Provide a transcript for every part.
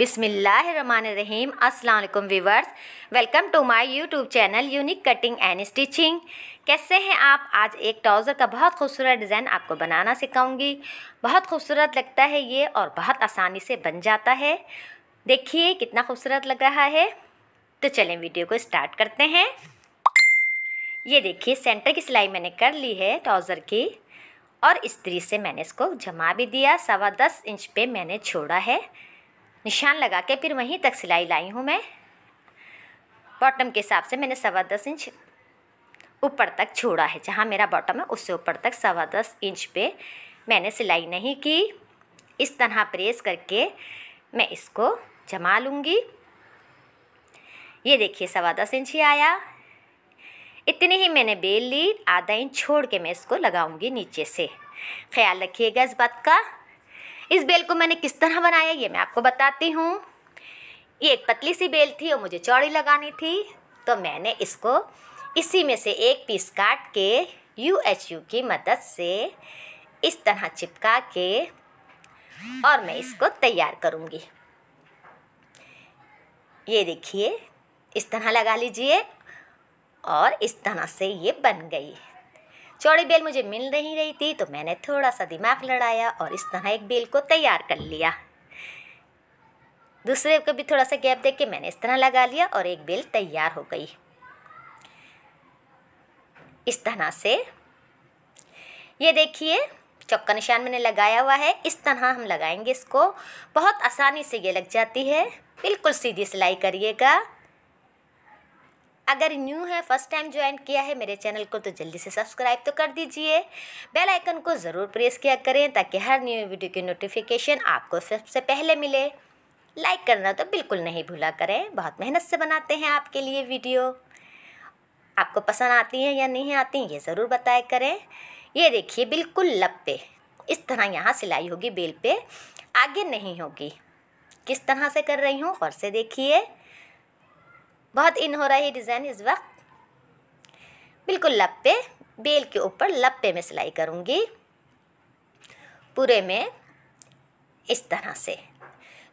बिसमीम् अल्लाम viewers welcome to my YouTube channel unique cutting and stitching कैसे हैं आप आज एक ट्राउज़र का बहुत खूबसूरत डिज़ाइन आपको बनाना सिखाऊंगी बहुत खूबसूरत लगता है ये और बहुत आसानी से बन जाता है देखिए कितना खूबसूरत लग रहा है तो चलें वीडियो को स्टार्ट करते हैं ये देखिए सेंटर की सिलाई मैंने कर ली है ट्राउज़र की और इस तरीके से मैंने इसको जमा भी दिया सवा दस इंच पे मैंने छोड़ा है निशान लगा के फिर वहीं तक सिलाई लाई हूँ मैं बॉटम के हिसाब से मैंने सवा दस इंच ऊपर तक छोड़ा है जहाँ मेरा बॉटम है उससे ऊपर तक सवा दस इंच पे मैंने सिलाई नहीं की इस तरह प्रेस करके मैं इसको जमा लूँगी ये देखिए सवा दस इंच ही आया इतनी ही मैंने बेल ली आधा इंच छोड़ के मैं इसको लगाऊँगी नीचे से ख्याल रखिएगा इस बात का इस बेल को मैंने किस तरह बनाया ये मैं आपको बताती हूँ ये एक पतली सी बेल थी और मुझे चौड़ी लगानी थी तो मैंने इसको इसी में से एक पीस काट के यू एच यू की मदद से इस तरह चिपका के और मैं इसको तैयार करूँगी ये देखिए इस तरह लगा लीजिए और इस तरह से ये बन गई चौड़ी बेल मुझे मिल नहीं रही थी तो मैंने थोड़ा सा दिमाग लड़ाया और इस तरह एक बेल को तैयार कर लिया दूसरे को भी थोड़ा सा गैप देख के मैंने इस तरह लगा लिया और एक बेल तैयार हो गई इस तरह से ये देखिए चौका निशान मैंने लगाया हुआ है इस तरह हम लगाएंगे इसको बहुत आसानी से ये लग जाती है बिल्कुल सीधी सिलाई करिएगा अगर न्यू है फर्स्ट टाइम ज्वाइन किया है मेरे चैनल को तो जल्दी से सब्सक्राइब तो कर दीजिए बेल आइकन को ज़रूर प्रेस किया करें ताकि हर न्यू वीडियो की नोटिफिकेशन आपको सबसे पहले मिले लाइक करना तो बिल्कुल नहीं भूला करें बहुत मेहनत से बनाते हैं आपके लिए वीडियो आपको पसंद आती हैं या नहीं आती ये ज़रूर बताया करें ये देखिए बिल्कुल लप पे इस तरह यहाँ सिलाई होगी बेल पे आगे नहीं होगी किस तरह से कर रही हूँ और से देखिए बहुत इन हो रहा है डिज़ाइन इस वक्त बिल्कुल लप्पे बेल के ऊपर लप्पे में सिलाई करूँगी पूरे में इस तरह से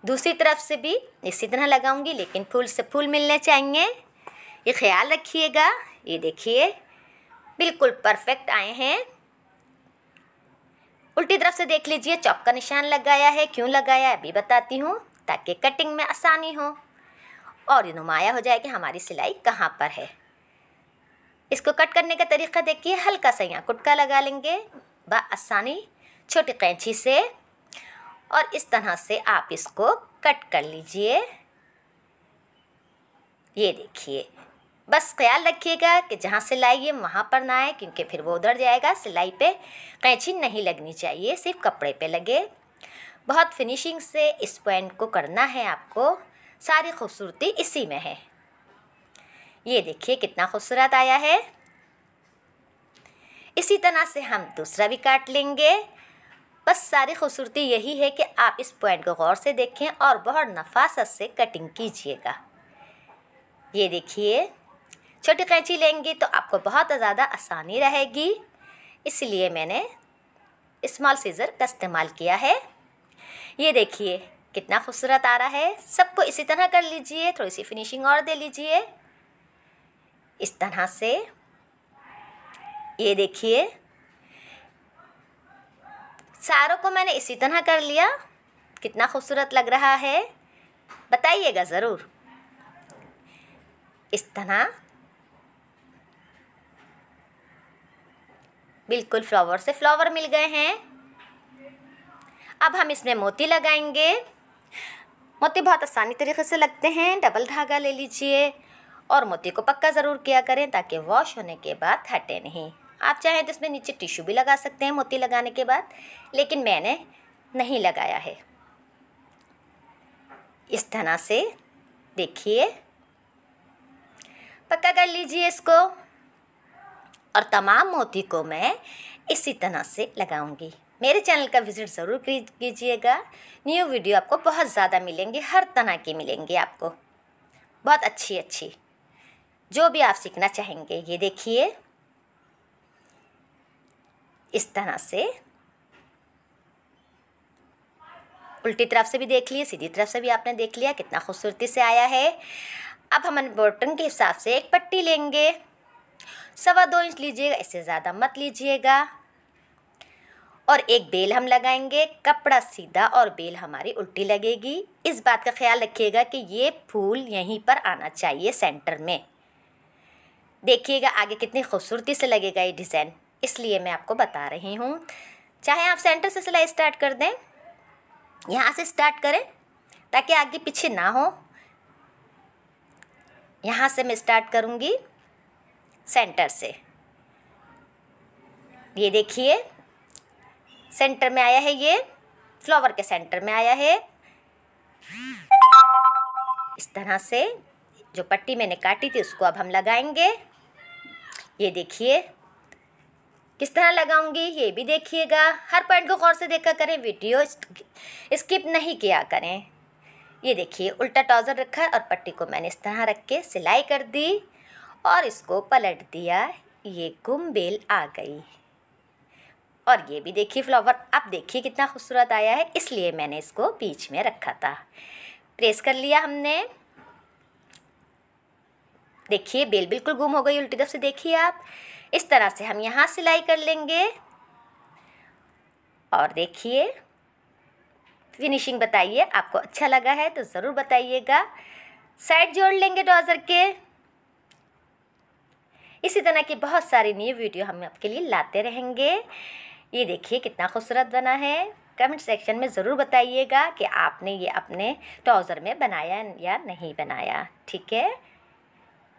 दूसरी तरफ से भी इसी तरह लगाऊंगी लेकिन फूल से फूल मिलने चाहिए ये ख्याल रखिएगा ये देखिए बिल्कुल परफेक्ट आए हैं उल्टी तरफ से देख लीजिए चौक का निशान लगाया है क्यों लगाया है अभी बताती हूँ ताकि कटिंग में आसानी हो और ये नुमाया हो जाए कि हमारी सिलाई कहाँ पर है इसको कट करने का तरीका देखिए हल्का सा यहाँ कुटका लगा लेंगे बसानी छोटी कैंची से और इस तरह से आप इसको कट कर लीजिए ये देखिए बस ख्याल रखिएगा कि जहाँ सिलाई है वहाँ पर ना आए क्योंकि फिर वो उधर जाएगा सिलाई पे कैंची नहीं लगनी चाहिए सिर्फ कपड़े पे लगे बहुत फिनिशिंग से इस पॉइंट को करना है आपको सारी खूबसूरती इसी में है ये देखिए कितना खूबसूरत आया है इसी तरह से हम दूसरा भी काट लेंगे बस सारी खूबसूरती यही है कि आप इस पॉइंट को गौर से देखें और बहुत नफासत से कटिंग कीजिएगा ये देखिए छोटी कैंची लेंगे तो आपको बहुत ज़्यादा आसानी रहेगी इसलिए मैंने स्मॉल सीज़र का इस्तेमाल किया है ये देखिए कितना खूबसूरत आ रहा है सबको इसी तरह कर लीजिए थोड़ी सी फिनिशिंग और दे लीजिए इस तरह से ये देखिए सारों को मैंने इसी तरह कर लिया कितना खूबसूरत लग रहा है बताइएगा ज़रूर इस तरह बिल्कुल फ्लावर से फ्लावर मिल गए हैं अब हम इसमें मोती लगाएंगे मोती बहुत आसानी तरीके से लगते हैं डबल धागा ले लीजिए और मोती को पक्का ज़रूर किया करें ताकि वॉश होने के बाद हटे नहीं आप चाहें तो इसमें नीचे टिश्यू भी लगा सकते हैं मोती लगाने के बाद लेकिन मैंने नहीं लगाया है इस तरह से देखिए पक्का कर लीजिए इसको और तमाम मोती को मैं इसी तरह से लगाऊंगी मेरे चैनल का विज़िट ज़रूर कीजिएगा न्यू वीडियो आपको बहुत ज़्यादा मिलेंगे हर तरह की मिलेंगे आपको बहुत अच्छी अच्छी जो भी आप सीखना चाहेंगे ये देखिए इस तरह से उल्टी तरफ से भी देख लिए सीधी तरफ से भी आपने देख लिया कितना खूबसूरती से आया है अब हम बॉटन के हिसाब से एक पट्टी लेंगे सवा दो इंच लीजिएगा इससे ज़्यादा मत लीजिएगा और एक बेल हम लगाएंगे कपड़ा सीधा और बेल हमारी उल्टी लगेगी इस बात का ख्याल रखिएगा कि ये फूल यहीं पर आना चाहिए सेंटर में देखिएगा आगे कितनी खूबसूरती से लगेगा ये डिज़ाइन इसलिए मैं आपको बता रही हूँ चाहे आप सेंटर से सिलाई स्टार्ट कर दें यहाँ से स्टार्ट करें ताकि आगे पीछे ना हो यहाँ से मैं स्टार्ट करूँगी सेंटर से ये देखिए सेंटर में आया है ये फ्लावर के सेंटर में आया है इस तरह से जो पट्टी मैंने काटी थी उसको अब हम लगाएंगे ये देखिए किस तरह लगाऊंगी ये भी देखिएगा हर पॉइंट को गौर से देखा करें वीडियो स्किप नहीं किया करें ये देखिए उल्टा ट्राउज़र रखा और पट्टी को मैंने इस तरह रख के सिलाई कर दी और इसको पलट दिया ये गुम बेल आ गई और ये भी देखिए फ्लावर आप देखिए कितना खूबसूरत आया है इसलिए मैंने इसको बीच में रखा था प्रेस कर लिया हमने देखिए बेल बिल्कुल गुम हो गई उल्टी तरफ से देखिए आप इस तरह से हम यहाँ सिलाई कर लेंगे और देखिए फिनिशिंग बताइए आपको अच्छा लगा है तो ज़रूर बताइएगा साइड जोड़ लेंगे ट्राउज़र के इसी तरह की बहुत सारी न्यू वीडियो हम आपके लिए लाते रहेंगे ये देखिए कितना खूबसूरत बना है कमेंट सेक्शन में ज़रूर बताइएगा कि आपने ये अपने ट्राउज़र में बनाया या नहीं बनाया ठीक है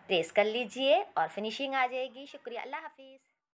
प्रेस कर लीजिए और फिनिशिंग आ जाएगी शुक्रिया अल्लाह हाफिज़